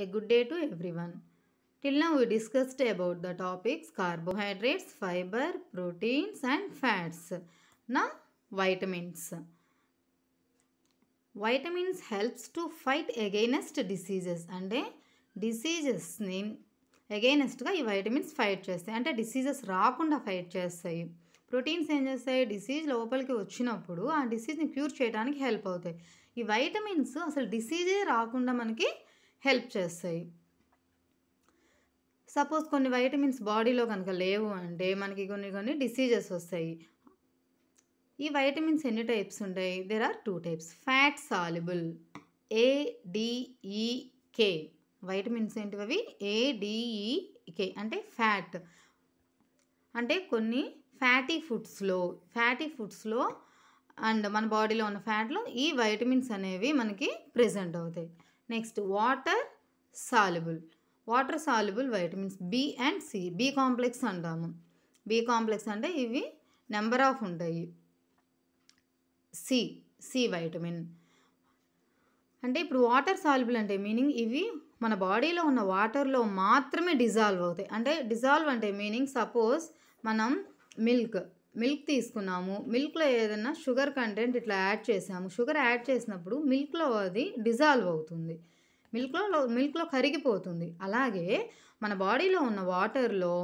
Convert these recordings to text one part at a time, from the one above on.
A good day to everyone till now we discussed about the topics carbohydrates fibre proteins and fats నా vitamins vitamins helps to fight against diseases అంటే డిసీజెస్ని అగైనెస్ట్గా ఈ vitamins fight చేస్తాయి అంటే diseases రాకుండా fight చేస్తాయి proteins ఏం చేస్తాయి డిసీజ్ లోపలికి వచ్చినప్పుడు ఆ డిసీజ్ని క్యూర్ చేయడానికి హెల్ప్ అవుతాయి ఈ వైటమిన్స్ అసలు డిసీజే రాకుండా మనకి హెల్ప్ చేస్తాయి సపోజ్ కొన్ని వైటమిన్స్ బాడీలో కనుక లేవు అంటే మనకి కొన్ని కొన్ని డిసీజెస్ వస్తాయి ఈ వైటమిన్స్ ఎన్ని టైప్స్ ఉంటాయి there are two types fat soluble A D E K vitamins ఏంటివి అవి ఏడిఈకే e, అంటే ఫ్యాట్ అంటే కొన్ని ఫ్యాటీ ఫుడ్స్లో ఫ్యాటీ ఫుడ్స్లో అండ్ మన బాడీలో ఉన్న ఫ్యాట్లో ఈ వైటమిన్స్ అనేవి మనకి ప్రజెంట్ అవుతాయి next water soluble water soluble vitamins B and C B complex అంటాము బి కాంప్లెక్స్ అంటే ఇవి నెంబర్ ఆఫ్ ఉంటాయి సి సి వైటమిన్ అంటే ఇప్పుడు వాటర్ సాల్యుబుల్ అంటే మీనింగ్ ఇవి మన బాడీలో ఉన్న వాటర్లో మాత్రమే డిజాల్వ్ అవుతాయి అంటే డిజాల్వ్ అంటే మీనింగ్ సపోజ్ మనం మిల్క్ మిల్క్ తీసుకున్నాము మిల్క్లో ఏదైనా షుగర్ కంటెంట్ ఇట్లా యాడ్ చేసాము షుగర్ యాడ్ చేసినప్పుడు మిల్క్లో అది డిజాల్వ్ అవుతుంది మిల్క్లో మిల్క్లో కరిగిపోతుంది అలాగే మన బాడీలో ఉన్న వాటర్లో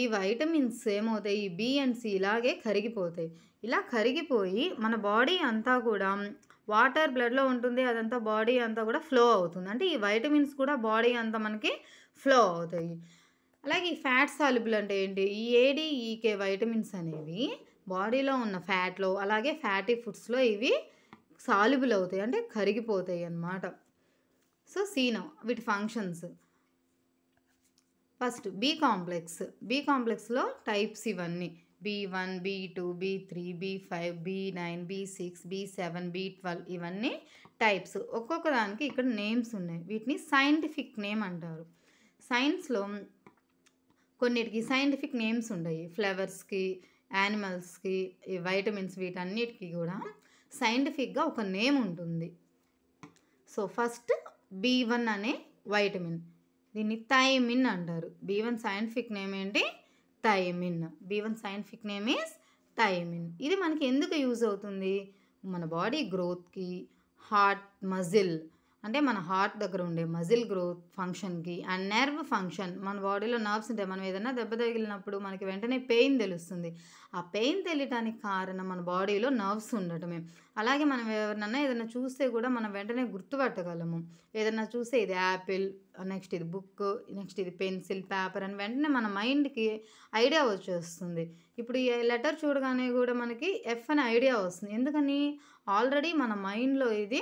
ఈ వైటమిన్స్ ఏమవుతాయి ఈ బి అండ్ సి ఇలాగే కరిగిపోతాయి ఇలా కరిగిపోయి మన బాడీ అంతా కూడా వాటర్ బ్లడ్లో ఉంటుంది అదంతా బాడీ అంతా కూడా ఫ్లో అవుతుంది అంటే ఈ వైటమిన్స్ కూడా బాడీ అంతా మనకి ఫ్లో అవుతాయి అలాగే ఈ ఫ్యాట్ సాల్యుబుల్ అంటే ఏంటి ఈ ఏడీఈకే ఈకే వైటమిన్స్ అనేవి బాడీలో ఉన్న ఫ్యాట్లో అలాగే ఫ్యాటీ ఫుడ్స్లో ఇవి సాల్యుబుల్ అవుతాయి అంటే కరిగిపోతాయి అన్నమాట సో సీన వీటి functions first B complex B కాంప్లెక్స్లో టైప్స్ ఇవన్నీ B one B two B three B five B nine B six B seven B twelve ఇవన్నీ టైప్స్ ఒక్కొక్క దానికి ఇక్కడ నేమ్స్ ఉన్నాయి వీటిని సైంటిఫిక్ నేమ్ అంటారు సైన్స్లో కొన్నిటికి సైంటిఫిక్ నేమ్స్ ఉంటాయి ఫ్లవర్స్కి యానిమల్స్కి ఈ వైటమిన్స్ వీటన్నిటికీ కూడా సైంటిఫిక్గా ఒక నేమ్ ఉంటుంది సో ఫస్ట్ బి వన్ అనే వైటమిన్ దీన్ని థైమిన్ అంటారు బి వన్ సైంటిఫిక్ నేమ్ ఏంటి thiamine B one scientific name is thiamine ఇది మనకి ఎందుకు యూజ్ అవుతుంది మన బాడీ గ్రోత్కి హార్ట్ మజిల్ అంటే మన హార్ట్ దగ్గర ఉండే మజిల్ గ్రోత్ ఫంక్షన్కి అండ్ నర్వ్ ఫంక్షన్ మన బాడీలో నర్వ్స్ ఉంటాయి మనం ఏదైనా దెబ్బ తగిలినప్పుడు మనకి వెంటనే పెయిన్ తెలుస్తుంది ఆ పెయిన్ తెలియటానికి కారణం మన బాడీలో నర్వ్స్ ఉండటమే అలాగే మనం ఎవరినైనా ఏదైనా చూస్తే కూడా మనం వెంటనే గుర్తుపట్టగలము ఏదైనా చూస్తే ఇది యాపిల్ నెక్స్ట్ ఇది బుక్ నెక్స్ట్ ఇది పెన్సిల్ పేపర్ అని వెంటనే మన మైండ్కి ఐడియా వచ్చేస్తుంది ఇప్పుడు ఈ లెటర్ చూడగానే కూడా మనకి ఎఫ్ అనే ఐడియా వస్తుంది ఎందుకని ఆల్రెడీ మన మైండ్లో ఇది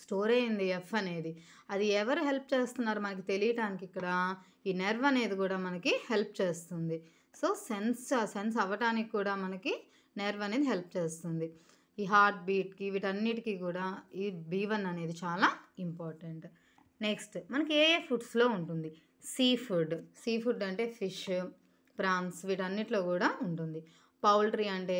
స్టోర్ అయింది ఎఫ్ అనేది అది ఎవరు హెల్ప్ చేస్తున్నారు మనకి తెలియటానికి ఇక్కడ ఈ నెర్వ్ అనేది కూడా మనకి హెల్ప్ చేస్తుంది సో సెన్స్ సెన్స్ అవ్వటానికి కూడా మనకి నెర్వ్ అనేది హెల్ప్ చేస్తుంది ఈ హార్ట్ బీట్కి వీటన్నిటికీ కూడా ఈ బీ వన్ అనేది చాలా ఇంపార్టెంట్ నెక్స్ట్ మనకి ఏ ఏ ఫుడ్స్లో ఉంటుంది సీ ఫుడ్ సీ ఫుడ్ అంటే ఫిష్ ప్రాన్స్ వీటన్నిటిలో కూడా ఉంటుంది పౌల్ట్రీ అంటే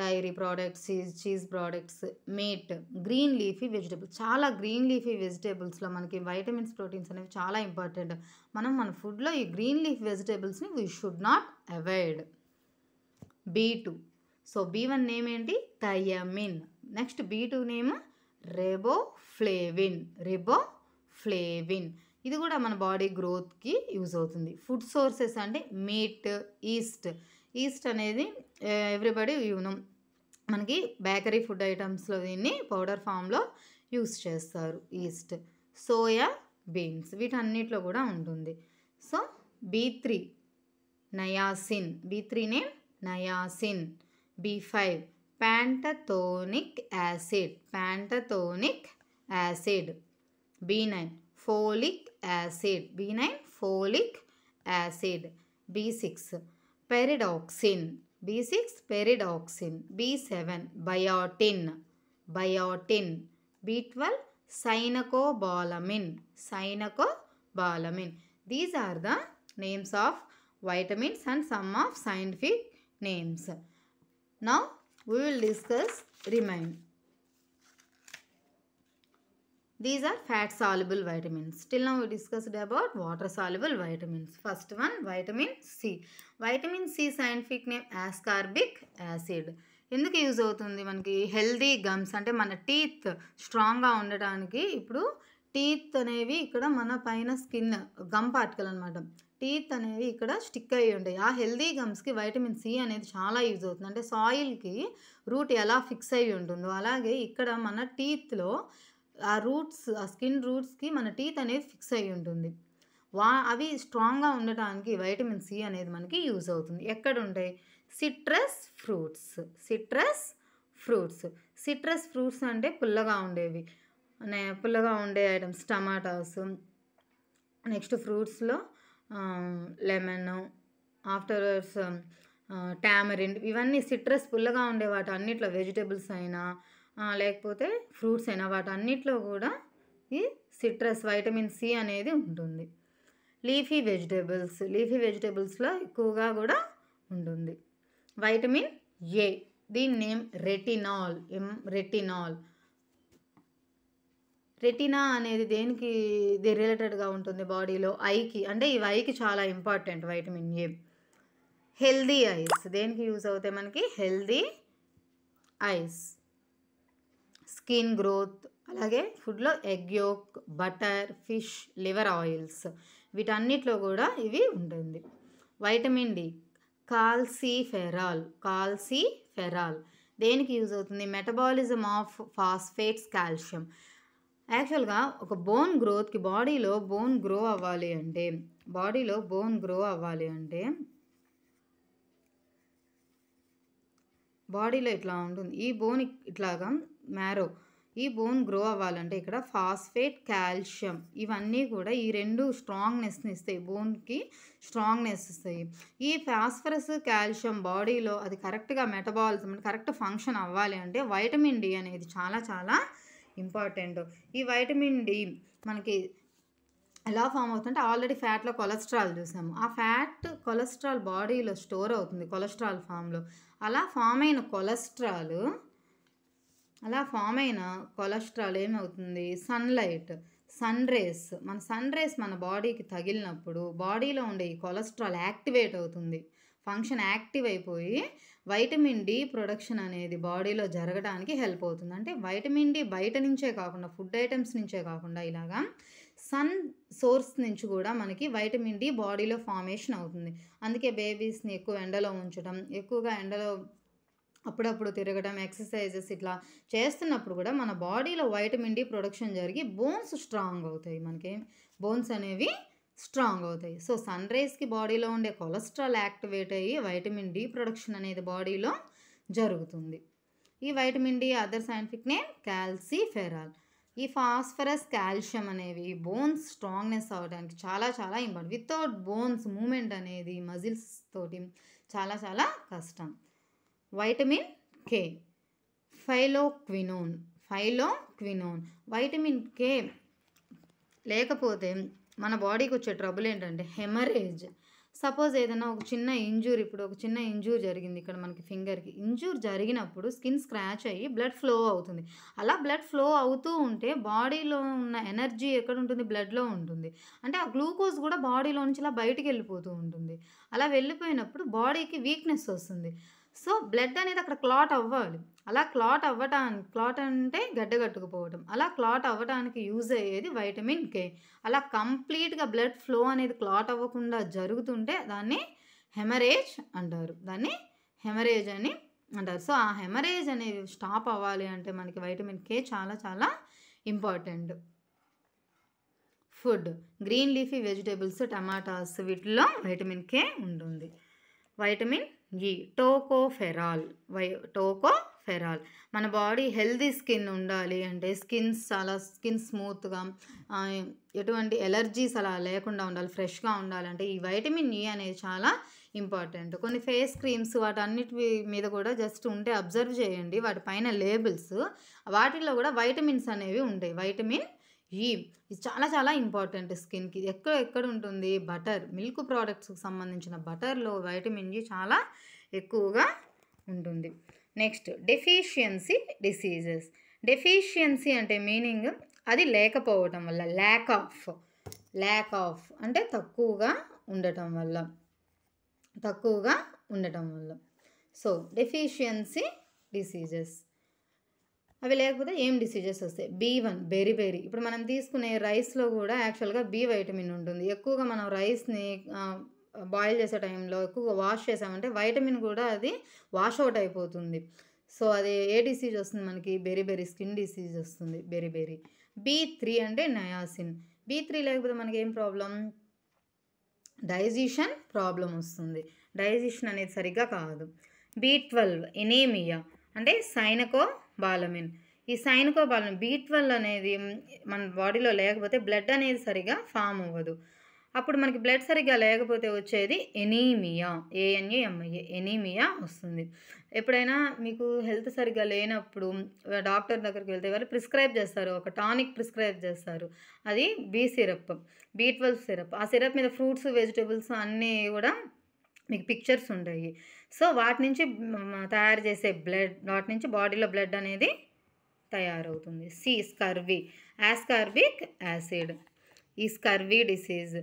dairy products cheese cheese products meat green leafy vegetables చాలా గ్రీన్ లీఫీ వెజిటేబుల్స్లో మనకి వైటమిన్స్ ప్రోటీన్స్ అనేవి చాలా ఇంపార్టెంట్ మనం మన ఫుడ్లో ఈ గ్రీన్ లీఫ్ వెజిటేబుల్స్ని we should not avoid B two so B one name ఏంటి thiamine next B two name riboflavin riboflavin ఇది కూడా మన బాడీ గ్రోత్కి యూజ్ అవుతుంది ఫుడ్ సోర్సెస్ అంటే మీట్ ఈస్ట్ ఈస్ట్ అనేది ఎవ్రీబడి eh, యూను మనకి బేకరీ ఫుడ్ ఐటమ్స్లో దీన్ని పౌడర్ ఫామ్లో యూస్ చేస్తారు ఈస్ట్ సోయా బీన్స్ వీటన్నిటిలో కూడా ఉంటుంది so B three niacin B three name niacin B five pantothenic acid pantothenic acid B nine folic acid B nine folic acid B six pyridoxine B6 peridoxin, B7 biotin, biotin, B12 cyanocobalamin, cyanocobalamin. These are the names of vitamins and some of scientific names. Now we will discuss remain. These are fat soluble vitamins still now discussed about water water soluble first one one C C. C scientific name ascorbic acid ఎందుకు use అవుతుంది మనకి healthy gums అంటే మన teeth స్ట్రాంగ్గా ఉండటానికి ఇప్పుడు teeth అనేవి ఇక్కడ మన పైన స్కిన్ గమ్ పార్టికల్ అనమాట టీత్ అనేవి ఇక్కడ స్టిక్ అయ్యి ఉంటాయి ఆ హెల్దీ గమ్స్కి వైటమిన్ సి అనేది చాలా యూజ్ అవుతుంది అంటే సాయిల్కి రూట్ ఎలా ఫిక్స్ అయ్యి ఉంటుందో అలాగే ఇక్కడ మన టీత్లో ఆ రూట్స్ ఆ స్కిన్ రూట్స్కి మన టీత్ అనేది ఫిక్స్ అయి ఉంటుంది వా అవి స్ట్రాంగ్గా ఉండటానికి వైటమిన్ సి అనేది మనకి యూజ్ అవుతుంది ఎక్కడ ఉంటాయి citrus fruits citrus fruits citrus fruits అంటే పుల్లగా ఉండేవి పుల్లగా ఉండే ఐటమ్స్ టమాటాస్ నెక్స్ట్ ఫ్రూట్స్లో లెమన్ ఆఫ్టర్వర్స్ టామరిండ్ ఇవన్నీ సిట్రస్ పుల్లగా ఉండే వాటి అన్నిట్లో వెజిటేబుల్స్ అయినా లేకపోతే ఫ్రూట్స్ అయినా వాటన్నిటిలో కూడా ఈ సిట్రస్ వైటమిన్ సి అనేది ఉంటుంది లీఫీ వెజిటేబుల్స్ లీఫీ వెజిటేబుల్స్లో ఎక్కువగా కూడా ఉంటుంది వైటమిన్ ఏ దీని name retinol um retinol retina అనేది దేనికి రిలేటెడ్గా ఉంటుంది బాడీలో ఐకి అంటే ఇవి ఐకి చాలా important vitamin A healthy eyes దేనికి యూజ్ అవుతాయి మనకి హెల్దీ ఐస్ స్కిన్ గ్రోత్ అలాగే ఫుడ్లో egg yolk butter fish liver oils వీటన్నిటిలో కూడా ఇవి ఉంటుంది వైటమిన్ డి కాల్సీ ఫెరాల్ దేనికి యూజ్ అవుతుంది మెటబాలిజం ఆఫ్ ఫాస్ఫేట్స్ కాల్షియం యాక్చువల్గా ఒక బోన్ గ్రోత్కి బాడీలో బోన్ గ్రో అవ్వాలి అంటే బాడీలో బోన్ గ్రో అవ్వాలి అంటే బాడీలో ఇట్లా ఉంటుంది ఈ బోన్ ఇట్లాగా మ్యారో ఈ బోన్ గ్రో అవ్వాలంటే ఇక్కడ ఫాస్ఫేట్ కాల్షియం ఇవన్నీ కూడా ఈ రెండు స్ట్రాంగ్నెస్ని ఇస్తాయి బోన్కి స్ట్రాంగ్నెస్ ఇస్తాయి ఈ ఫాస్ఫరస్ కాల్షియం బాడీలో అది కరెక్ట్గా మెటబాలిజం కరెక్ట్ ఫంక్షన్ అవ్వాలి అంటే వైటమిన్ డి అనేది చాలా చాలా ఇంపార్టెంట్ ఈ వైటమిన్ డి మనకి ఎలా ఫామ్ అవుతుందంటే ఆల్రెడీ ఫ్యాట్లో కొలెస్ట్రాల్ చూసాము ఆ ఫ్యాట్ కొలెస్ట్రాల్ బాడీలో స్టోర్ అవుతుంది కొలెస్ట్రాల్ ఫామ్లో అలా ఫామ్ అయిన కొలెస్ట్రాల్ అలా ఫామ్ అయిన కొలెస్ట్రాల్ ఏమవుతుంది సన్లైట్ సన్ రేస్ మన సన్ రేస్ మన బాడీకి తగిలినప్పుడు బాడీలో ఉండే ఈ కొలెస్ట్రాల్ యాక్టివేట్ అవుతుంది ఫంక్షన్ యాక్టివ్ అయిపోయి వైటమిన్ డి ప్రొడక్షన్ అనేది బాడీలో జరగడానికి హెల్ప్ అవుతుంది అంటే వైటమిన్ డి బయట నుంచే కాకుండా ఫుడ్ ఐటమ్స్ నుంచే కాకుండా ఇలాగా సన్ సోర్స్ నుంచి కూడా మనకి వైటమిన్ డి బాడీలో ఫార్మేషన్ అవుతుంది అందుకే బేబీస్ని ఎక్కువ ఎండలో ఉంచడం ఎక్కువగా ఎండలో అప్పుడప్పుడు తిరగడం ఎక్సర్సైజెస్ ఇట్లా చేస్తున్నప్పుడు కూడా మన బాడీలో వైటమిన్ డి ప్రొడక్షన్ జరిగి బోన్స్ స్ట్రాంగ్ అవుతాయి మనకి బోన్స్ అనేవి స్ట్రాంగ్ అవుతాయి సో సన్ రైజ్కి బాడీలో ఉండే కొలెస్ట్రాల్ యాక్టివేట్ అయ్యి వైటమిన్ డి ప్రొడక్షన్ అనేది బాడీలో జరుగుతుంది ఈ vitamin D other scientific name calciferol ఈ ఫాస్ఫరస్ కాల్షియం అనేవి బోన్స్ స్ట్రాంగ్నెస్ అవడానికి చాలా చాలా ఇంపార్టెంట్ వితౌట్ బోన్స్ మూమెంట్ అనేది మజిల్స్ తోటి చాలా చాలా కష్టం vitamin K phylloquinone phylloquinone vitamin K లేకపోతే మన బాడీకి వచ్చే ట్రబుల్ ఏంటంటే హెమరేజ్ సపోజ్ ఏదైనా ఒక చిన్న ఇంజూర్ ఇప్పుడు ఒక చిన్న ఇంజూర్ జరిగింది ఇక్కడ మనకి ఫింగర్కి ఇంజూర్ జరిగినప్పుడు స్కిన్ స్క్రాచ్ అయ్యి బ్లడ్ ఫ్లో అవుతుంది అలా బ్లడ్ ఫ్లో అవుతూ ఉంటే బాడీలో ఉన్న ఎనర్జీ ఎక్కడ ఉంటుంది బ్లడ్లో ఉంటుంది అంటే ఆ గ్లూకోజ్ కూడా బాడీలో నుంచి ఇలా బయటికి వెళ్ళిపోతూ ఉంటుంది అలా వెళ్ళిపోయినప్పుడు బాడీకి వీక్నెస్ వస్తుంది సో బ్లడ్ అనేది అక్కడ క్లాట్ అవ్వాలి అలా క్లాట్ అవ్వటానికి క్లాట్ అంటే గడ్డ కట్టుకుపోవడం అలా క్లాట్ అవ్వటానికి యూజ్ అయ్యేది వైటమిన్ కే అలా కంప్లీట్గా బ్లడ్ ఫ్లో అనేది క్లాట్ అవ్వకుండా జరుగుతుంటే దాన్ని హెమరేజ్ అంటారు దాన్ని హెమరేజ్ అని అంటారు సో ఆ హెమరేజ్ అనేది స్టాప్ అవ్వాలి అంటే మనకి వైటమిన్ కే చాలా చాలా important food green leafy vegetables tomatoes వీటిలో వైటమిన్ కే ఉంటుంది వైటమిన్ టోకో టోకోఫెరాల్ వై టోకోఫెరాల్ మన బాడీ హెల్దీ స్కిన్ ఉండాలి అంటే స్కిన్స్ అలా స్కిన్ స్మూత్గా ఎటువంటి ఎలర్జీస్ అలా లేకుండా ఉండాలి ఫ్రెష్గా ఉండాలంటే ఈ వైటమిన్ ఈ e అనేది చాలా ఇంపార్టెంట్ కొన్ని ఫేస్ క్రీమ్స్ వాటన్నిటి మీద కూడా జస్ట్ ఉంటే అబ్జర్వ్ చేయండి వాటిపైన లేబుల్స్ వాటిల్లో కూడా వైటమిన్స్ అనేవి ఉంటాయి వైటమిన్ ఘీ ఇది చాలా చాలా ఇంపార్టెంట్ స్కిన్కి ఎక్కడ ఎక్కడ ఉంటుంది బటర్ మిల్క్ ప్రోడక్ట్స్కి సంబంధించిన బటర్లో వైటమిన్ జీ చాలా ఎక్కువగా ఉంటుంది నెక్స్ట్ డెఫిషియన్సీ డిసీజెస్ డెఫిషియన్సీ అంటే మీనింగ్ అది లేకపోవటం వల్ల ల్యాక్ ఆఫ్ ల్యాక్ ఆఫ్ అంటే తక్కువగా ఉండటం వల్ల తక్కువగా ఉండటం వల్ల సో డెఫిషియన్సీ డిసీజెస్ అవి లేకపోతే ఏం డిసీజెస్ వస్తాయి బీ వన్ బెరీ బెరీ ఇప్పుడు మనం తీసుకునే రైస్లో కూడా యాక్చువల్గా బి వైటమిన్ ఉంటుంది ఎక్కువగా మనం రైస్ని బాయిల్ చేసే టైంలో ఎక్కువగా వాష్ చేసామంటే వైటమిన్ కూడా అది వాష్ అవుట్ అయిపోతుంది సో అది ఏ డిసీజ్ వస్తుంది మనకి బెరీ బెరీ స్కిన్ డిసీజ్ వస్తుంది బెరీ బెరీ బీ త్రీ అంటే నయాసిన్ బీ త్రీ లేకపోతే మనకి ఏం ప్రాబ్లం డైజెషన్ ప్రాబ్లం వస్తుంది డైజెషన్ అనేది సరిగ్గా కాదు బీ ట్వెల్వ్ ఎనీమియా అంటే సైనకో బాలమిన్ ఈ సైనికో బాలమిన్ బీ ట్వెల్వ్ అనేది మన బాడీలో లేకపోతే బ్లడ్ అనేది సరిగా ఫామ్ అవ్వదు అప్పుడు మనకి బ్లడ్ సరిగ్గా లేకపోతే వచ్చేది ఎనీమియా ఏఎన్ఏఎంఐఏ ఎనీమియా వస్తుంది ఎప్పుడైనా మీకు హెల్త్ సరిగ్గా లేనప్పుడు డాక్టర్ దగ్గరికి వెళ్తే వాళ్ళు ప్రిస్క్రైబ్ చేస్తారు ఒక టానిక్ ప్రిస్క్రైబ్ చేస్తారు అది B syrup B twelve syrup ఆ సిరప్ మీద ఫ్రూట్స్ వెజిటేబుల్స్ అన్నీ కూడా మీకు పిక్చర్స్ ఉంటాయి సో వాటి నుంచి తయారు చేసే బ్లడ్ వాటి నుంచి బాడీలో బ్లడ్ అనేది తయారవుతుంది సి స్కర్వీ యాస్కార్బిక్ యాసిడ్ ఈ స్కర్వీ డిసీజ్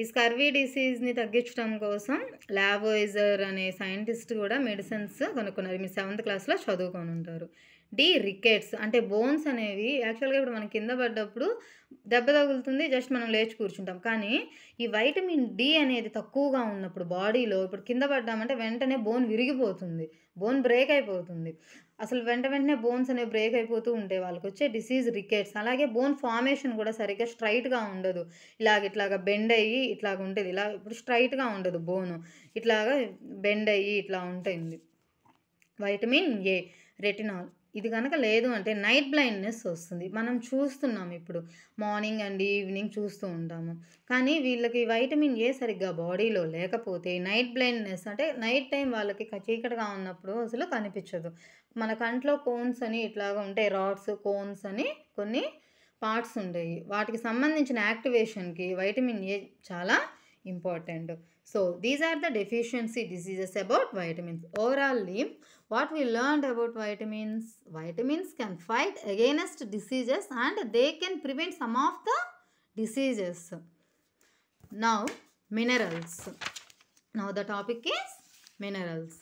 ఈ స్కర్వీ డిసీజ్ని తగ్గించడం కోసం లావోయిజర్ అనే సైంటిస్ట్ కూడా మెడిసిన్స్ కొనుక్కున్నారు మీరు సెవెంత్ క్లాస్లో చదువుకొని ఉంటారు డి రికెట్స్ అంటే బోన్స్ అనేవి యాక్చువల్గా ఇప్పుడు మనం కింద పడ్డప్పుడు దెబ్బ తగులుతుంది జస్ట్ మనం లేచి కూర్చుంటాం కానీ ఈ వైటమిన్ డి అనేది తక్కువగా ఉన్నప్పుడు బాడీలో ఇప్పుడు కింద పడ్డామంటే వెంటనే బోన్ విరిగిపోతుంది బోన్ బ్రేక్ అయిపోతుంది అసలు వెంట వెంటనే బోన్స్ అనేవి బ్రేక్ అయిపోతూ ఉంటాయి వాళ్ళకి వచ్చే డిసీజ్ రికెట్స్ అలాగే బోన్ ఫార్మేషన్ కూడా సరిగ్గా స్ట్రైట్గా ఉండదు ఇలాగ ఇట్లాగ బెండ్ అయ్యి ఇట్లాగ ఉంటుంది ఇలా ఇప్పుడు స్ట్రైట్గా ఉండదు బోను ఇట్లాగ బెండ్ అయ్యి ఇట్లా ఉంటుంది వైటమిన్ ఏ రెటినాల్ ఇది కనుక లేదు అంటే నైట్ బ్లైండ్నెస్ వస్తుంది మనం చూస్తున్నాం ఇప్పుడు మార్నింగ్ అండ్ ఈవినింగ్ చూస్తూ ఉంటాము కానీ వీళ్ళకి వైటమిన్ ఏ సరిగ్గా బాడీలో లేకపోతే నైట్ బ్లైండ్నెస్ అంటే నైట్ టైం వాళ్ళకి చీకటిగా ఉన్నప్పుడు అసలు కనిపించదు మన కంట్లో కోన్స్ అని ఇట్లాగా ఉంటాయి రాడ్స్ కోన్స్ అని కొన్ని పార్ట్స్ ఉంటాయి వాటికి సంబంధించిన యాక్టివేషన్కి వైటమిన్ ఏ చాలా important so these are the deficiency diseases about vitamins overally what we learned about vitamins vitamins can fight against diseases and they can prevent some of the diseases now minerals now the topic is minerals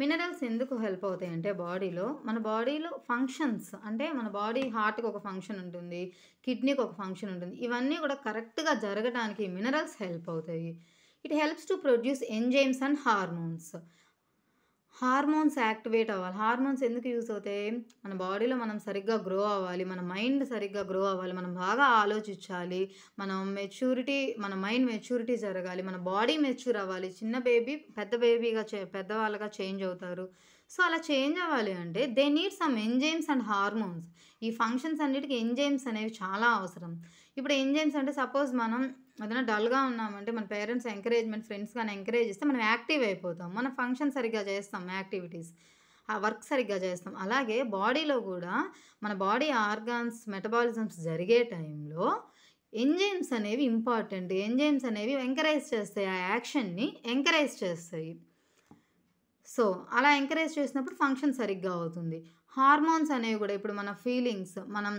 minerals ఎందుకు help అవుతాయి అంటే బాడీలో మన బాడీలో functions అంటే మన body హార్ట్కి ఒక ఫంక్షన్ ఉంటుంది కిడ్నీకి ఒక ఫంక్షన్ ఉంటుంది ఇవన్నీ కూడా కరెక్ట్గా జరగడానికి మినరల్స్ హెల్ప్ అవుతాయి it helps to produce enzymes and hormones hormones activate అవ్వాలి హార్మోన్స్ ఎందుకు యూస్ అవుతాయి మన బాడీలో మనం సరిగ్గా గ్రో అవ్వాలి మన మైండ్ సరిగ్గా గ్రో అవ్వాలి మనం బాగా ఆలోచించాలి మనం మెచ్యూరిటీ మన మైండ్ మెచ్యూరిటీ జరగాలి మన బాడీ మెచ్యూర్ అవ్వాలి చిన్న బేబీ పెద్ద బేబీగా చే పెద్దవాళ్ళగా చేంజ్ అవుతారు సో అలా చేంజ్ అవ్వాలి అంటే they need some enzymes and hormones ఈ ఫంక్షన్స్ అన్నిటికీ ఎంజైమ్స్ అనేవి చాలా అవసరం ఇప్పుడు ఎంజైమ్స్ అంటే సపోజ్ మనం ఏదైనా డల్గా ఉన్నామంటే మన పేరెంట్స్ ఎంకరేజ్మెంట్ ఫ్రెండ్స్ కానీ ఎంకరేజ్ చేస్తే మనం యాక్టివ్ అయిపోతాం మన ఫంక్షన్ సరిగ్గా చేస్తాం యాక్టివిటీస్ ఆ వర్క్ సరిగ్గా చేస్తాం అలాగే బాడీలో కూడా మన బాడీ ఆర్గాన్స్ మెటబాలిజమ్స్ జరిగే టైంలో ఎంజైమ్స్ అనేవి ఇంపార్టెంట్ ఎంజైమ్స్ అనేవి ఎంకరేజ్ చేస్తాయి ఆ యాక్షన్ని ఎంకరేజ్ చేస్తాయి సో అలా ఎంకరేజ్ చేసినప్పుడు ఫంక్షన్ సరిగ్గా అవుతుంది హార్మోన్స్ అనేవి కూడా ఇప్పుడు మన ఫీలింగ్స్ మనం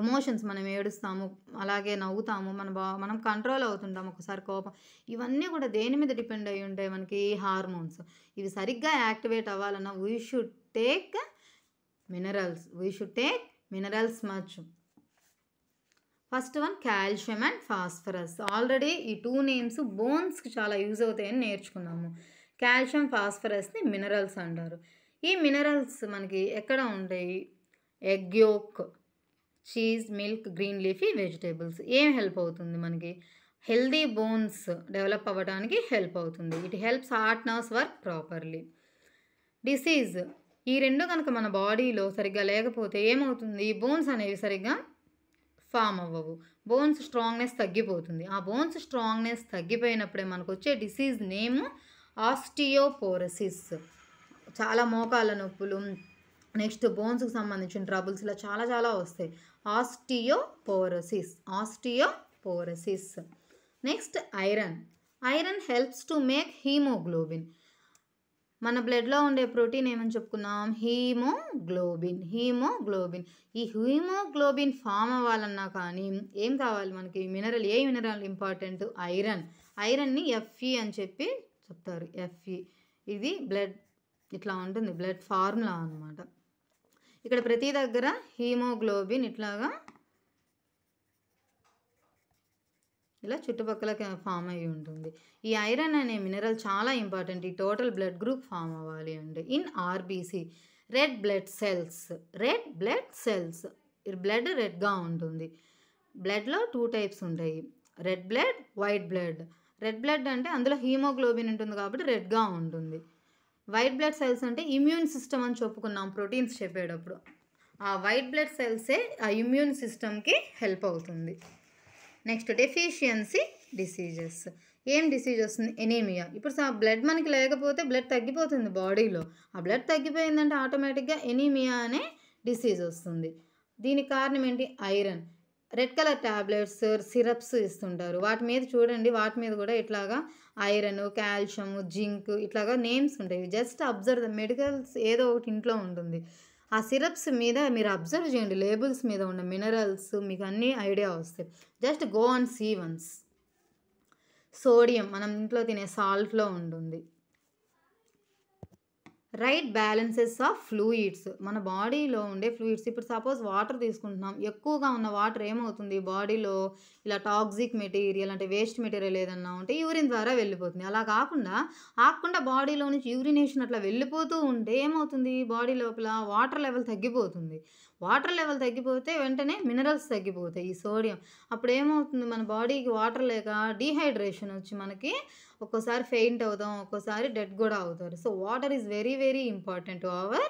ఎమోషన్స్ మనం ఏడుస్తాము అలాగే నవ్వుతాము మన బా మనం కంట్రోల్ అవుతుంటాం ఒకసారి కోపం ఇవన్నీ కూడా దేని మీద డిపెండ్ అయి ఉంటాయి మనకి హార్మోన్స్ ఇవి సరిగ్గా యాక్టివేట్ అవ్వాలన్నా we should take minerals we should take minerals much first one calcium and phosphorus already ఈ టూ నేమ్స్ బోన్స్కి చాలా యూజ్ అవుతాయని నేర్చుకున్నాము కాల్షియం ఫాస్ఫరస్ని మినరల్స్ అంటారు ఈ మినరల్స్ మనకి ఎక్కడ ఉంటాయి egg yolk cheese milk green leafy vegetables ఏం హెల్ప్ అవుతుంది మనకి హెల్దీ బోన్స్ డెవలప్ అవ్వడానికి హెల్ప్ అవుతుంది it helps heart nerves work properly disease ఈ రెండు కనుక మన బాడీలో సరిగ్గా లేకపోతే ఏమవుతుంది బోన్స్ అనేవి సరిగ్గా ఫామ్ అవ్వవు బోన్స్ స్ట్రాంగ్నెస్ తగ్గిపోతుంది ఆ బోన్స్ స్ట్రాంగ్నెస్ తగ్గిపోయినప్పుడే మనకు వచ్చే డిసీజ్ నేము ఆస్టియోపోరసిస్ చాలా మోకాళ్ళ నొప్పులు నెక్స్ట్ బోన్స్కి సంబంధించిన ట్రబుల్స్ ఇలా చాలా చాలా వస్తాయి osteoporosis osteoporosis next iron iron helps to make haemoglobin మన బ్లడ్లో ఉండే ప్రోటీన్ ఏమని చెప్పుకున్నాం హీమోగ్లోబిన్ హీమోగ్లోబిన్ ఈ హీమోగ్లోబిన్ ఫామ్ అవ్వాలన్నా కానీ ఏం కావాలి మనకి మినరల్ ఏ మినరల్ ఇంపార్టెంట్ ఐరన్ ఐరన్ని ఎఫ్ఈ అని చెప్పి చెప్తారు ఎఫ్ఈ ఇది బ్లడ్ ఇట్లా ఉంటుంది బ్లడ్ ఫార్ములా అనమాట ఇక్కడ ప్రతి దగ్గర హీమోగ్లోబిన్ ఇట్లాగా ఇలా చుట్టుపక్కల ఫామ్ అయ్యి ఉంటుంది ఈ ఐరన్ అనే మినరల్ చాలా ఇంపార్టెంట్ ఈ టోటల్ బ్లడ్ గ్రూప్ ఫామ్ అవ్వాలి అండి in RBC red blood cells red blood cells blood రెడ్గా ఉంటుంది బ్లడ్లో టూ టైప్స్ ఉంటాయి red blood white blood red blood అంటే అందులో హీమోగ్లోబిన్ ఉంటుంది కాబట్టి రెడ్గా ఉంటుంది వైట్ బ్లడ్ సెల్స్ అంటే ఇమ్యూన్ సిస్టమ్ అని చెప్పుకున్నాం ప్రోటీన్స్ చెప్పేటప్పుడు ఆ వైట్ బ్లడ్ సెల్సే ఆ ఇమ్యూన్ సిస్టమ్కి హెల్ప్ అవుతుంది నెక్స్ట్ డెఫిషియన్సీ డిసీజెస్ ఏం డిసీజ్ వస్తుంది ఎనీమియా ఇప్పుడు ఆ బ్లడ్ మనకి లేకపోతే బ్లడ్ తగ్గిపోతుంది బాడీలో ఆ బ్లడ్ తగ్గిపోయిందంటే ఆటోమేటిక్గా ఎనీమియా అనే డిసీజ్ వస్తుంది దీనికి కారణం ఏంటి iron red colour tablets syrups ఇస్తుంటారు వాటి మీద చూడండి వాటి మీద కూడా ఇట్లాగా ఐరన్ కాల్షియం జింక్ ఇట్లాగా నేమ్స్ ఉంటాయి జస్ట్ అబ్జర్వ్ ద మెడికల్స్ ఏదో ఒకటి ఇంట్లో ఉంటుంది ఆ సిరప్స్ మీద మీరు అబ్జర్వ్ చేయండి లేబుల్స్ మీద ఉన్న మినరల్స్ మీకు అన్నీ ఐడియా వస్తాయి just go on see once sodium మనం ఇంట్లో తినే సాల్ట్లో ఉంటుంది రైట్ బ్యాలెన్సెస్ ఆఫ్ ఫ్లూయిడ్స్ మన బాడీలో ఉండే ఫ్లూయిడ్స్ ఇప్పుడు సపోజ్ వాటర్ తీసుకుంటున్నాం ఎక్కువగా ఉన్న వాటర్ ఏమవుతుంది బాడీలో ఇలా టాక్సిక్ మెటీరియల్ అంటే వేస్ట్ మెటీరియల్ ఏదన్నా ఉంటే యూరిన్ ద్వారా వెళ్ళిపోతుంది అలా కాకుండా ఆకుండా బాడీలో నుంచి యూరినేషన్ అట్లా వెళ్ళిపోతూ ఉంటే ఏమవుతుంది బాడీ లోపల వాటర్ లెవెల్ తగ్గిపోతుంది వాటర్ లెవెల్ తగ్గిపోతే వెంటనే మినరల్స్ తగ్గిపోతాయి ఈ సోడియం అప్పుడు ఏమవుతుంది మన బాడీకి వాటర్ లేక డీహైడ్రేషన్ వచ్చి మనకి ఒక్కోసారి ఫెయింట్ అవుదాం ఒక్కోసారి డెడ్ కూడా అవుతారు so water is very very important our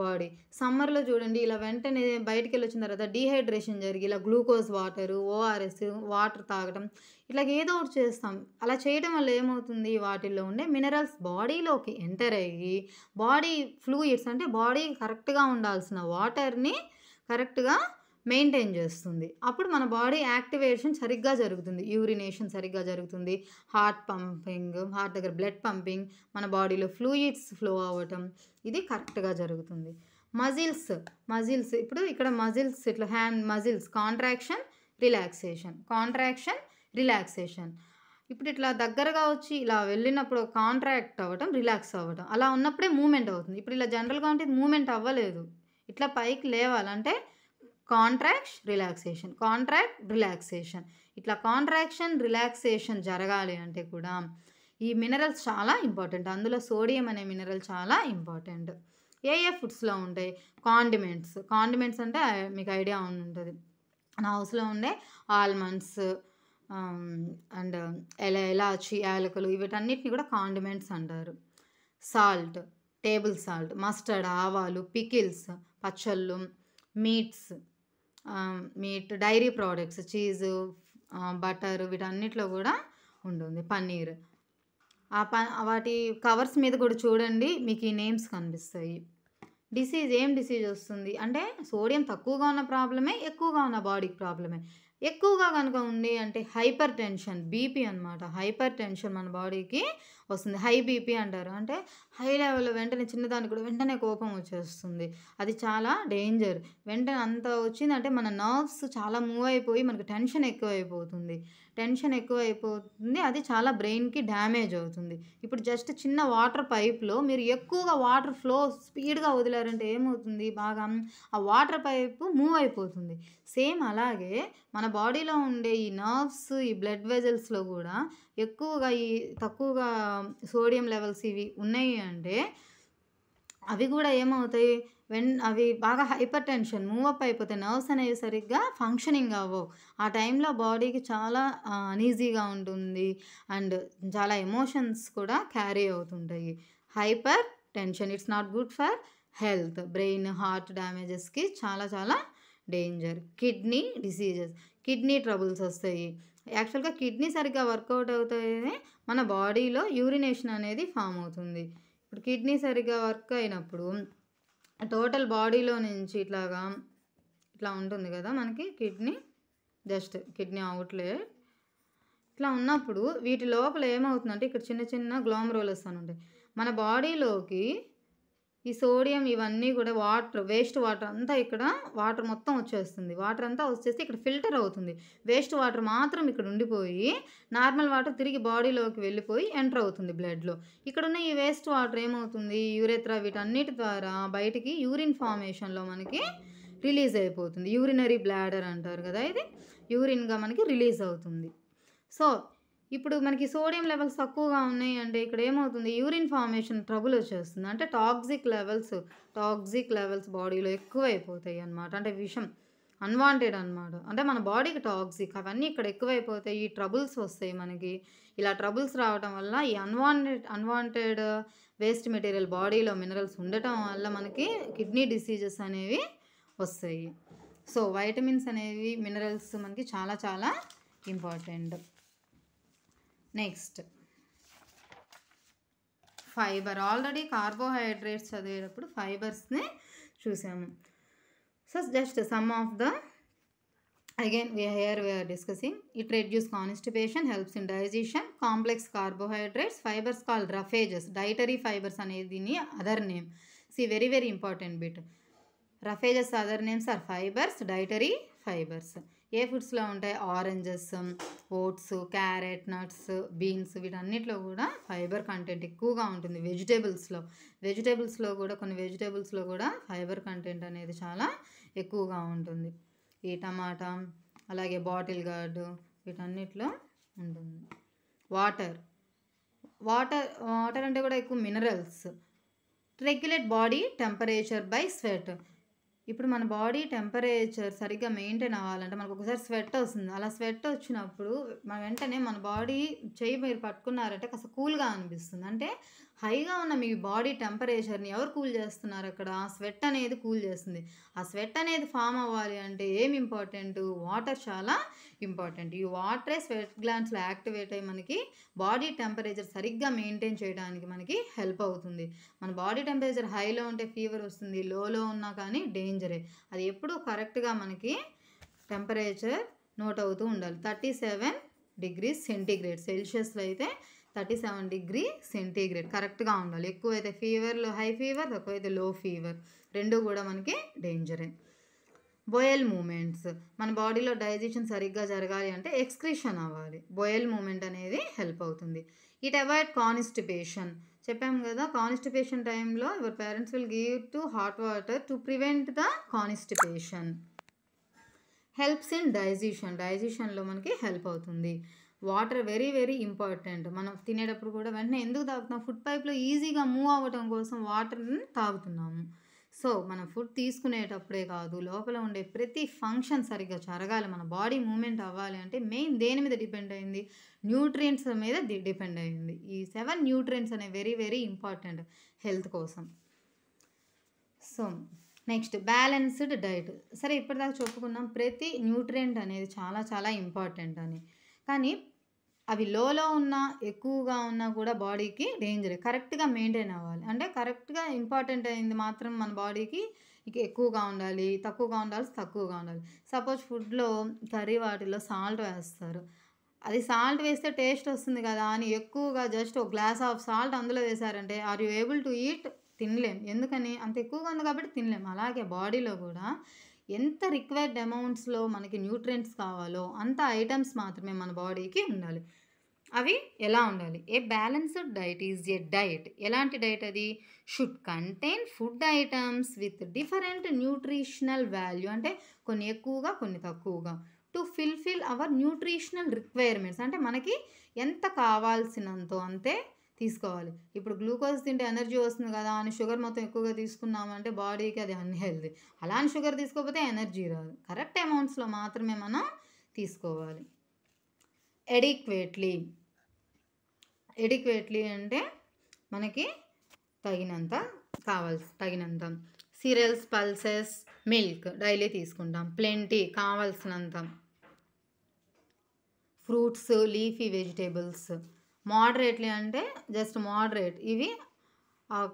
body సమ్మర్లో చూడండి ఇలా వెంటనే బయటికి వెళ్ళి వచ్చిన తర్వాత డీహైడ్రేషన్ జరిగి ఇలా గ్లూకోజ్ వాటర్ ఓఆర్ఎస్ వాటర్ తాగడం ఇట్లా ఏదో ఒకటి చేస్తాం అలా చేయడం వల్ల ఏమవుతుంది వాటిల్లో ఉండే మినరల్స్ బాడీలోకి ఎంటర్ అయ్యి బాడీ ఫ్లూయిడ్స్ అంటే బాడీ కరెక్ట్గా ఉండాల్సిన వాటర్ని కరెక్ట్గా మెయింటైన్ చేస్తుంది అప్పుడు మన బాడీ యాక్టివేషన్ సరిగ్గా జరుగుతుంది యూరినేషన్ సరిగ్గా జరుగుతుంది హార్ట్ పంపింగ్ హార్ట్ దగ్గర బ్లడ్ పంపింగ్ మన బాడీలో ఫ్లూయిడ్స్ ఫ్లో అవ్వటం ఇది కరెక్ట్గా జరుగుతుంది మజిల్స్ మజిల్స్ ఇప్పుడు ఇక్కడ మజిల్స్ ఇట్లా hand muscles contraction relaxation contraction relaxation ఇప్పుడు ఇట్లా దగ్గరగా వచ్చి ఇలా వెళ్ళినప్పుడు కాంట్రాక్ట్ అవ్వటం రిలాక్స్ అవ్వటం అలా ఉన్నప్పుడే మూమెంట్ అవుతుంది ఇప్పుడు ఇలా జనరల్గా ఉంటే మూమెంట్ అవ్వలేదు ఇట్లా పైకి లేవాలంటే కాంట్రాక్ట్ రిలాక్సేషన్ కాంట్రాక్ట్ రిలాక్సేషన్ ఇట్లా కాంట్రాక్షన్ రిలాక్సేషన్ జరగాలి అంటే కూడా ఈ మినరల్స్ చాలా ఇంపార్టెంట్ అందులో సోడియం అనే మినరల్ చాలా ఇంపార్టెంట్ ఏ ఏ ఫుడ్స్లో ఉంటాయి కాండిమెంట్స్ కాండిమెంట్స్ అంటే మీకు ఐడియా ఉంటుంది నా హౌస్లో ఉండే ఆల్మండ్స్ అండ్ ఎలా ఎలాచి యాలకులు వీటన్నిటిని కూడా కాండిమెంట్స్ అంటారు సాల్ట్ టేబుల్ సాల్ట్ మస్టర్డ్ ఆవాలు పికిల్స్ పచ్చళ్ళు meats meat dairy products cheese butter వీటన్నిటిలో కూడా ఉంటుంది పన్నీర్ ఆ ప వాటి కవర్స్ మీద కూడా చూడండి మీకు ఈ నేమ్స్ కనిపిస్తాయి డిసీజ్ ఏం డిసీజ్ వస్తుంది అంటే సోడియం తక్కువగా ఉన్న ప్రాబ్లమే ఎక్కువగా ఉన్న బాడీకి ప్రాబ్లమే ఎక్కువగా కనుక ఉంది అంటే హైపర్ టెన్షన్ బీపీ అనమాట హైపర్ టెన్షన్ మన బాడీకి వస్తుంది హై బీపీ అంటారు అంటే హై లెవెల్లో వెంటనే చిన్నదానికి కూడా వెంటనే కోపం వచ్చేస్తుంది అది చాలా డేంజర్ వెంటనే అంత వచ్చిందంటే మన నర్వ్స్ చాలా మూవ్ అయిపోయి మనకు టెన్షన్ ఎక్కువైపోతుంది టెన్షన్ ఎక్కువైపోతుంది అది చాలా బ్రెయిన్కి డ్యామేజ్ అవుతుంది ఇప్పుడు జస్ట్ చిన్న వాటర్ పైప్లో మీరు ఎక్కువగా వాటర్ ఫ్లో స్పీడ్గా వదిలారంటే ఏమవుతుంది బాగా ఆ వాటర్ పైపు మూవ్ అయిపోతుంది సేమ్ అలాగే మన బాడీలో ఉండే ఈ నర్వ్స్ ఈ బ్లడ్ వెజల్స్లో కూడా ఎక్కువగా ఈ తక్కువగా సోడియం లెవెల్స్ ఇవి ఉన్నాయి అంటే అవి కూడా ఏమవుతాయి వెన్ అవి బాగా హైపర్ టెన్షన్ మూవ్ అప్ అయిపోతే నర్వ్స్ అనేవి సరిగ్గా ఫంక్షనింగ్ అవ్వవు ఆ టైంలో బాడీకి చాలా అనీజీగా ఉంటుంది అండ్ చాలా ఎమోషన్స్ కూడా క్యారీ అవుతుంటాయి hypertension it's not good for health brain heart డ్యామేజెస్కి చాలా చాలా danger kidney diseases kidney troubles వస్తాయి యాక్చువల్గా కిడ్నీ సరిగ్గా వర్కౌట్ అవుతేనే మన బాడీలో యూరినేషన్ అనేది ఫామ్ అవుతుంది ఇప్పుడు కిడ్నీ సరిగ్గా వర్క్ అయినప్పుడు టోటల్ బాడీలో నుంచి ఇట్లాగా ఇట్లా ఉంటుంది కదా మనకి కిడ్నీ జస్ట్ కిడ్నీ అవుట్లే ఇట్లా ఉన్నప్పుడు వీటి లోపల ఏమవుతుందంటే ఇక్కడ చిన్న చిన్న గ్లోమరోలస్ అని ఉంటాయి మన బాడీలోకి ఈ సోడియం ఇవన్నీ కూడా వాటర్ వేస్ట్ వాటర్ అంతా ఇక్కడ వాటర్ మొత్తం వచ్చేస్తుంది వాటర్ అంతా వచ్చేసి ఇక్కడ ఫిల్టర్ అవుతుంది వేస్ట్ వాటర్ మాత్రం ఇక్కడ ఉండిపోయి నార్మల్ వాటర్ తిరిగి బాడీలోకి వెళ్ళిపోయి ఎంటర్ అవుతుంది బ్లడ్లో ఇక్కడ ఉన్న ఈ వేస్ట్ వాటర్ ఏమవుతుంది యూరేత్రా వీటన్నిటి ద్వారా బయటికి యూరిన్ ఫార్మేషన్లో మనకి రిలీజ్ అయిపోతుంది యూరినరీ బ్లాడర్ అంటారు కదా ఇది యూరిన్గా మనకి రిలీజ్ అవుతుంది సో ఇప్పుడు మనకి సోడియం లెవెల్స్ తక్కువగా ఉన్నాయి అంటే ఇక్కడ ఏమవుతుంది యూరిన్ ఫార్మేషన్ ట్రబుల్ వచ్చేస్తుంది అంటే టాక్సిక్ లెవెల్స్ టాక్సిక్ లెవెల్స్ బాడీలో ఎక్కువైపోతాయి అనమాట అంటే విషం అన్వాంటెడ్ అనమాట అంటే మన బాడీకి టాక్సిక్ అవన్నీ ఇక్కడ ఎక్కువైపోతాయి ఈ ట్రబుల్స్ వస్తాయి మనకి ఇలా ట్రబుల్స్ రావడం వల్ల ఈ అన్వాంటెడ్ అన్వాంటెడ్ వేస్ట్ మెటీరియల్ బాడీలో మినరల్స్ ఉండటం వల్ల మనకి కిడ్నీ డిసీజెస్ అనేవి వస్తాయి సో వైటమిన్స్ అనేవి మినరల్స్ మనకి చాలా చాలా important next fibre already carbohydrates చదివేటప్పుడు ఫైబర్స్ని చూసాము so just some of the again we here we're discussing it reduce constipation helps in digestion complex carbohydrates fibres call roughages dietary fibres అనేది దీని other name see very very important bit roughages other names are fibres dietary fibres ఏ ఫుడ్స్లో ఉంటాయి oranges oats carrot nuts beans వీటన్నిటిలో కూడా fibre content ఎక్కువగా ఉంటుంది వెజిటేబుల్స్లో వెజిటేబుల్స్లో కూడా కొన్ని వెజిటేబుల్స్లో కూడా ఫైబర్ కంటెంట్ అనేది చాలా ఎక్కువగా ఉంటుంది ఈ టమాటా అలాగే బాటిల్ గార్డు వీటన్నిటిలో ఉంటుంది వాటర్ వాటర్ వాటర్ అంటే కూడా ఎక్కువ minerals regulate body temperature by sweat ఇప్పుడు మన బాడీ టెంపరేచర్ సరిగ్గా మెయింటైన్ అవ్వాలంటే మనకు ఒకసారి స్వెట్ వస్తుంది అలా స్వెట్ వచ్చినప్పుడు మన వెంటనే మన బాడీ చేయి మీరు పట్టుకున్నారంటే కాస్త కూల్గా అనిపిస్తుంది అంటే హైగా ఉన్న మీ బాడీ టెంపరేచర్ని ఎవరు కూల్ చేస్తున్నారు అక్కడ ఆ స్వెట్ అనేది కూల్ చేస్తుంది ఆ స్వెట్ అనేది ఫామ్ అవ్వాలి అంటే ఏం ఇంపార్టెంట్ వాటర్ చాలా ఇంపార్టెంట్ ఈ వాటరే స్వెట్ గ్లాండ్స్లో యాక్టివేట్ అయ్యి మనకి బాడీ టెంపరేచర్ సరిగ్గా మెయింటైన్ చేయడానికి మనకి హెల్ప్ అవుతుంది మన బాడీ టెంపరేచర్ హైలో ఉంటే ఫీవర్ వస్తుంది లోలో ఉన్నా కానీ డేంజరే అది ఎప్పుడూ కరెక్ట్గా మనకి టెంపరేచర్ నోట్ అవుతూ ఉండాలి థర్టీ సెవెన్ డిగ్రీస్ సెంటీగ్రేడ్ సెల్సియస్లో అయితే థర్టీ సెవెన్ డిగ్రీ సెంటీగ్రేడ్ కరెక్ట్గా ఉండాలి ఎక్కువైతే ఫీవర్లో హై ఫీవర్ తక్కువైతే లో ఫీవర్ రెండు కూడా మనకి డేంజరే బోయల్ మూమెంట్స్ మన బాడీలో డైజెషన్ సరిగ్గా జరగాలి అంటే ఎక్స్క్రీషన్ అవ్వాలి బోయల్ మూమెంట్ అనేది హెల్ప్ అవుతుంది ఇట్ అవాయిడ్ కానిస్టిపేషన్ చెప్పాము కదా కానిస్టిపేషన్ టైంలో your parents will give to hot water to prevent the constipation helps in digestion డైజెషన్లో మనకి హెల్ప్ అవుతుంది వాటర్ వెరీ వెరీ ఇంపార్టెంట్ మనం తినేటప్పుడు కూడా వెంటనే ఎందుకు తాగుతున్నాం ఫుడ్ పైప్లో ఈజీగా మూవ్ అవ్వటం కోసం వాటర్ని తాగుతున్నాము సో మనం ఫుడ్ తీసుకునేటప్పుడే కాదు లోపల ఉండే ప్రతి ఫంక్షన్ సరిగ్గా జరగాలి మన బాడీ మూమెంట్ అవ్వాలి అంటే మెయిన్ దేని మీద డిపెండ్ అయింది న్యూట్రియంట్స్ మీద డిపెండ్ అయింది ఈ సెవెన్ న్యూట్రియంట్స్ అనే వెరీ వెరీ ఇంపార్టెంట్ హెల్త్ కోసం సో నెక్స్ట్ బ్యాలెన్స్డ్ డైట్ సరే ఇప్పటిదాకా చెప్పుకున్నాం ప్రతి న్యూట్రియంట్ అనేది చాలా చాలా ఇంపార్టెంట్ అని కానీ అవి లోలో ఉన్నా ఎక్కువగా ఉన్నా కూడా బాడీకి డేంజరే కరెక్ట్గా మెయింటైన్ అవ్వాలి అంటే కరెక్ట్గా ఇంపార్టెంట్ అయింది మాత్రం మన బాడీకి ఇక ఎక్కువగా ఉండాలి తక్కువగా ఉండాల్సి తక్కువగా ఉండాలి సపోజ్ ఫుడ్లో కర్రీ వాటిలో సాల్ట్ వేస్తారు అది సాల్ట్ వేస్తే టేస్ట్ వస్తుంది కదా అని ఎక్కువగా జస్ట్ ఒక గ్లాస్ ఆఫ్ సాల్ట్ అందులో వేశారంటే are you able to eat తినలేం ఎందుకని అంత ఎక్కువగా ఉంది కాబట్టి తినలేం అలాగే బాడీలో కూడా ఎంత రిక్వైర్డ్ అమౌంట్స్లో మనకి న్యూట్రియంట్స్ కావాలో అంత ఐటమ్స్ మాత్రమే మన బాడీకి ఉండాలి అవి ఎలా ఉండాలి a balanced diet is a diet ఎలాంటి డైట్ అది should contain food items with different nutritional value అంటే కొన్ని ఎక్కువగా కొన్ని తక్కువగా to fulfil our nutritional requirements అంటే మనకి ఎంత కావాల్సినంతో అంతే తీసుకోవాలి ఇప్పుడు గ్లూకోజ్ తింటే ఎనర్జీ వస్తుంది కదా అని షుగర్ మొత్తం ఎక్కువగా తీసుకున్నామంటే బాడీకి అది అన్హెల్దీ అలా అని షుగర్ తీసుకోకపోతే ఎనర్జీ రాదు కరెక్ట్ అమౌంట్స్లో మాత్రమే మనం తీసుకోవాలి ఎడిక్వేట్లీ ఎడిక్వేట్లీ అంటే మనకి తగినంత కావాల్సి తగినంత సీరియల్స్ పల్సెస్ మిల్క్ డైలీ తీసుకుంటాం ప్లెంటీ కావాల్సినంత ఫ్రూట్స్ లీఫీ వెజిటేబుల్స్ మోడరేట్లీ అంటే జస్ట్ మోడరేట్ ఇవి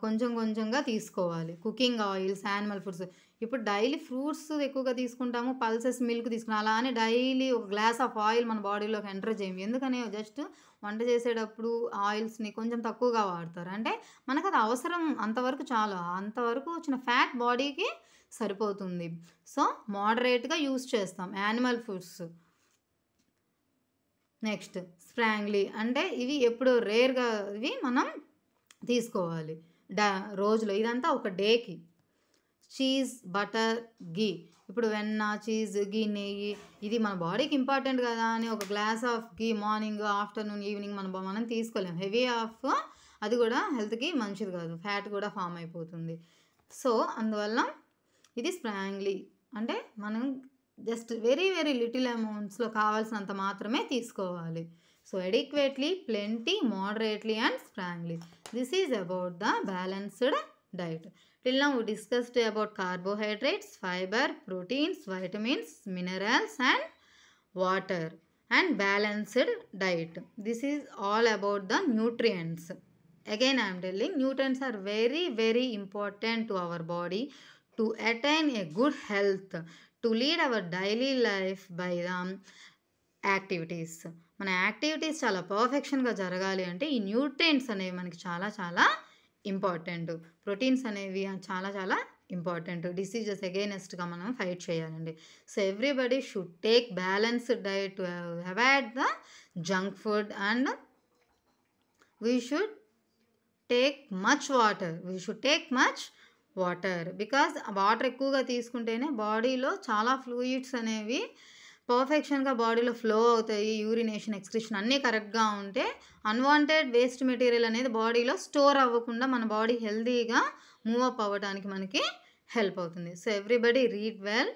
కొంచెం కొంచెంగా తీసుకోవాలి కుకింగ్ ఆయిల్స్ యానిమల్ ఫుడ్స్ ఇప్పుడు డైలీ ఫ్రూట్స్ ఎక్కువగా తీసుకుంటాము పల్సెస్ మిల్క్ తీసుకున్నాం అలా అని డైలీ ఒక గ్లాస్ ఆఫ్ ఆయిల్ మన బాడీలోకి ఎంటర్ చేయము ఎందుకని జస్ట్ వంట చేసేటప్పుడు ఆయిల్స్ని కొంచెం తక్కువగా వాడతారు అంటే మనకు అది అవసరం అంతవరకు చాలా అంతవరకు వచ్చిన ఫ్యాట్ బాడీకి సరిపోతుంది సో మోడరేట్గా యూస్ చేస్తాం యానిమల్ ఫుడ్స్ నెక్స్ట్ స్ప్రాంగ్లీ అంటే ఇవి ఎప్పుడు రేర్గా ఇవి మనం తీసుకోవాలి డా రోజులో ఇదంతా ఒక డేకి చీజ్ బటర్ గీ ఇప్పుడు వెన్న చీజ్ గీ నెయ్యి ఇది మన బాడీకి ఇంపార్టెంట్ కదా అని ఒక glass of ghee morning afternoon evening మనం మనం తీసుకోలేము హెవీ ఆఫ్ అది కూడా హెల్త్కి మంచిది కాదు ఫ్యాట్ కూడా ఫామ్ అయిపోతుంది సో అందువల్ల ఇది స్ప్రాంగ్లీ అంటే మనం జస్ట్ వెరీ వెరీ లిటిల్ అమౌంట్స్లో కావాల్సినంత మాత్రమే తీసుకోవాలి So adequately, plenty, moderately and sparingly. This is about the balanced diet. Till now we discussed about carbohydrates, fiber, proteins, vitamins, minerals and water and balanced diet. This is all about the nutrients. Again I am telling nutrients are very very important to our body to attain a good health, to lead our daily life by the activities మన activities చాలా పర్ఫెక్షన్గా జరగాలి అంటే ఈ nutrients అనేవి మనకి చాలా చాలా ఇంపార్టెంట్ ప్రోటీన్స్ అనేవి చాలా చాలా ఇంపార్టెంట్ డిసీజెస్ అగైనెస్ట్గా మనం ఫైట్ చేయాలండి so everybody should take balanced diet avoid the junk food and we should take much water we should take much water because water ఎక్కువగా తీసుకుంటేనే బాడీలో చాలా ఫ్లూయిడ్స్ అనేవి పర్ఫెక్షన్గా బాడీలో ఫ్లో అవుతాయి యూరినేషన్ ఎక్స్క్రిషన్ అన్నీ కరెక్ట్గా ఉంటే అన్వాంటెడ్ వేస్ట్ మెటీరియల్ అనేది బాడీలో స్టోర్ అవ్వకుండా మన బాడీ హెల్తీగా మూవ్ అప్ అవ్వడానికి మనకి హెల్ప్ అవుతుంది సో ఎవ్రీబడి రీడ్ వెల్